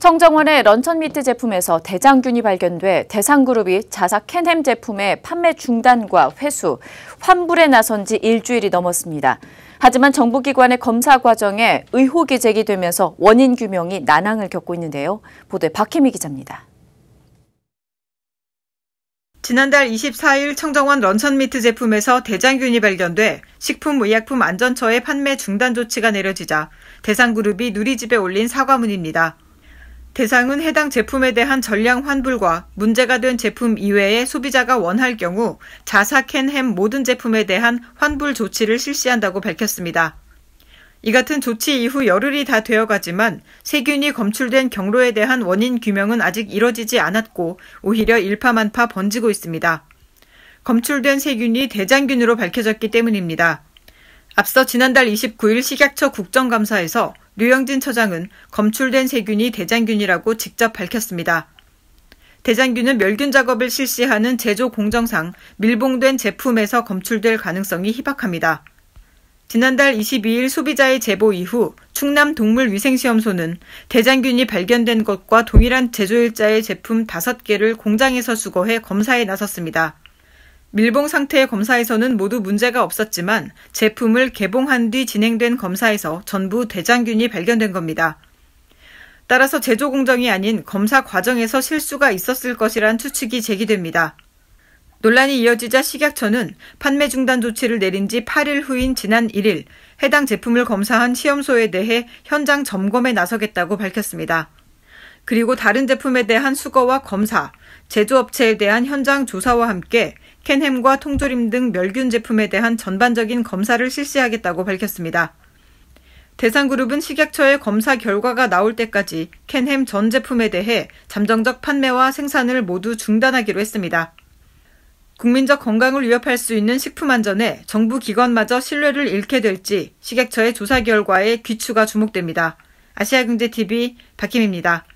청정원의 런천미트 제품에서 대장균이 발견돼 대상그룹이 자사 캔햄 제품의 판매 중단과 회수, 환불에 나선 지 일주일이 넘었습니다. 하지만 정부기관의 검사 과정에 의혹이 제기되면서 원인 규명이 난항을 겪고 있는데요. 보도에 박혜미 기자입니다. 지난달 24일 청정원 런천미트 제품에서 대장균이 발견돼 식품의약품안전처의 판매 중단 조치가 내려지자 대상그룹이 누리집에 올린 사과문입니다. 대상은 해당 제품에 대한 전량 환불과 문제가 된 제품 이외에 소비자가 원할 경우 자사캔 햄 모든 제품에 대한 환불 조치를 실시한다고 밝혔습니다. 이 같은 조치 이후 열흘이 다 되어가지만 세균이 검출된 경로에 대한 원인 규명은 아직 이뤄지지 않았고 오히려 일파만파 번지고 있습니다. 검출된 세균이 대장균으로 밝혀졌기 때문입니다. 앞서 지난달 29일 식약처 국정감사에서 류영진 처장은 검출된 세균이 대장균이라고 직접 밝혔습니다. 대장균은 멸균 작업을 실시하는 제조 공정상 밀봉된 제품에서 검출될 가능성이 희박합니다. 지난달 22일 소비자의 제보 이후 충남 동물위생시험소는 대장균이 발견된 것과 동일한 제조일자의 제품 5개를 공장에서 수거해 검사에 나섰습니다. 밀봉 상태의 검사에서는 모두 문제가 없었지만 제품을 개봉한 뒤 진행된 검사에서 전부 대장균이 발견된 겁니다. 따라서 제조 공정이 아닌 검사 과정에서 실수가 있었을 것이란 추측이 제기됩니다. 논란이 이어지자 식약처는 판매 중단 조치를 내린 지 8일 후인 지난 1일 해당 제품을 검사한 시험소에 대해 현장 점검에 나서겠다고 밝혔습니다. 그리고 다른 제품에 대한 수거와 검사, 제조업체에 대한 현장 조사와 함께 캔햄과 통조림 등 멸균 제품에 대한 전반적인 검사를 실시하겠다고 밝혔습니다. 대상그룹은 식약처의 검사 결과가 나올 때까지 캔햄 전 제품에 대해 잠정적 판매와 생산을 모두 중단하기로 했습니다. 국민적 건강을 위협할 수 있는 식품 안전에 정부 기관마저 신뢰를 잃게 될지 식약처의 조사 결과에 귀추가 주목됩니다. 아시아경제TV 박희입니다